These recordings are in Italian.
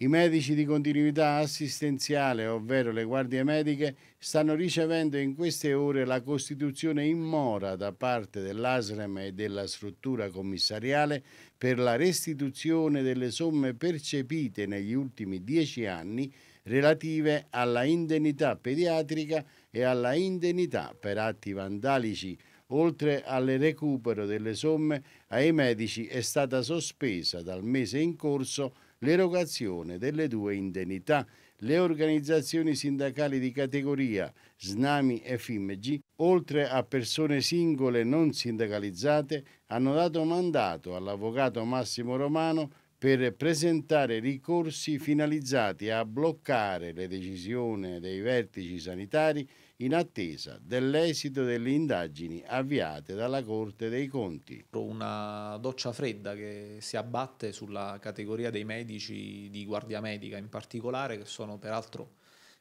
I medici di continuità assistenziale, ovvero le guardie mediche, stanno ricevendo in queste ore la costituzione in mora da parte dell'ASREM e della struttura commissariale per la restituzione delle somme percepite negli ultimi dieci anni relative alla indennità pediatrica e alla indennità per atti vandalici oltre al recupero delle somme ai medici, è stata sospesa dal mese in corso l'erogazione delle due indennità. Le organizzazioni sindacali di categoria Snami e FIMG, oltre a persone singole non sindacalizzate, hanno dato mandato all'avvocato Massimo Romano per presentare ricorsi finalizzati a bloccare le decisioni dei vertici sanitari in attesa dell'esito delle indagini avviate dalla Corte dei Conti. Una doccia fredda che si abbatte sulla categoria dei medici di guardia medica in particolare, che sono peraltro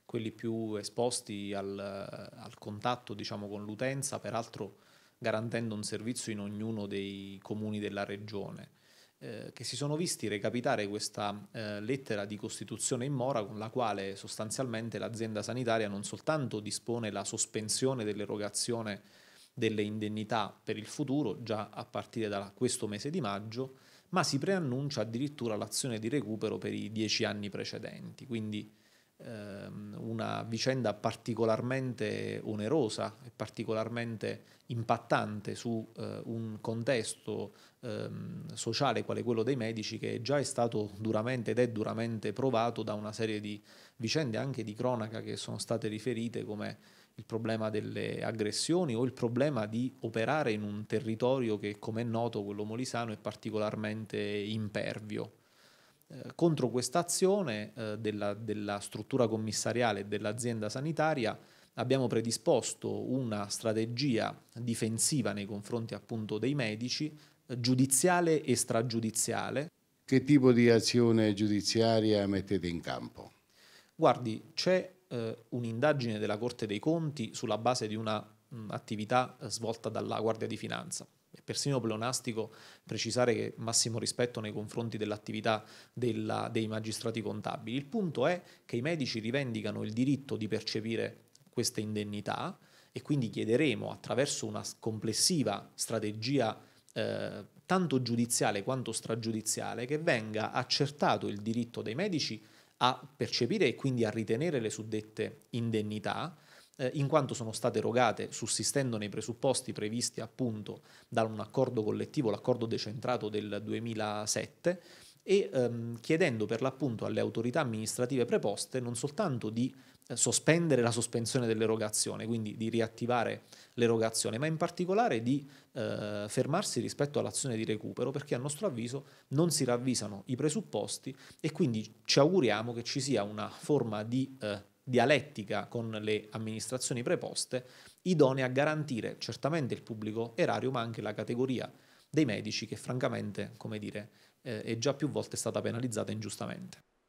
quelli più esposti al, al contatto diciamo, con l'utenza, peraltro garantendo un servizio in ognuno dei comuni della regione. Eh, che si sono visti recapitare questa eh, lettera di costituzione in mora con la quale sostanzialmente l'azienda sanitaria non soltanto dispone la sospensione dell'erogazione delle indennità per il futuro già a partire da questo mese di maggio, ma si preannuncia addirittura l'azione di recupero per i dieci anni precedenti. Quindi Ehm, una vicenda particolarmente onerosa e particolarmente impattante su eh, un contesto ehm, sociale quale quello dei medici che già è stato duramente ed è duramente provato da una serie di vicende anche di cronaca che sono state riferite come il problema delle aggressioni o il problema di operare in un territorio che come è noto quello molisano è particolarmente impervio eh, contro questa azione eh, della, della struttura commissariale e dell'azienda sanitaria abbiamo predisposto una strategia difensiva nei confronti appunto dei medici, eh, giudiziale e stragiudiziale. Che tipo di azione giudiziaria mettete in campo? Guardi, c'è eh, un'indagine della Corte dei Conti sulla base di un'attività svolta dalla Guardia di Finanza persino pleonastico precisare che massimo rispetto nei confronti dell'attività della, dei magistrati contabili. Il punto è che i medici rivendicano il diritto di percepire queste indennità e quindi chiederemo attraverso una complessiva strategia eh, tanto giudiziale quanto stragiudiziale che venga accertato il diritto dei medici a percepire e quindi a ritenere le suddette indennità eh, in quanto sono state erogate sussistendo nei presupposti previsti appunto da un accordo collettivo, l'accordo decentrato del 2007, e ehm, chiedendo per l'appunto alle autorità amministrative preposte non soltanto di eh, sospendere la sospensione dell'erogazione, quindi di riattivare l'erogazione, ma in particolare di eh, fermarsi rispetto all'azione di recupero perché a nostro avviso non si ravvisano i presupposti e quindi ci auguriamo che ci sia una forma di eh, dialettica con le amministrazioni preposte, idonee a garantire certamente il pubblico erario, ma anche la categoria dei medici che francamente, come dire, eh, è già più volte stata penalizzata ingiustamente.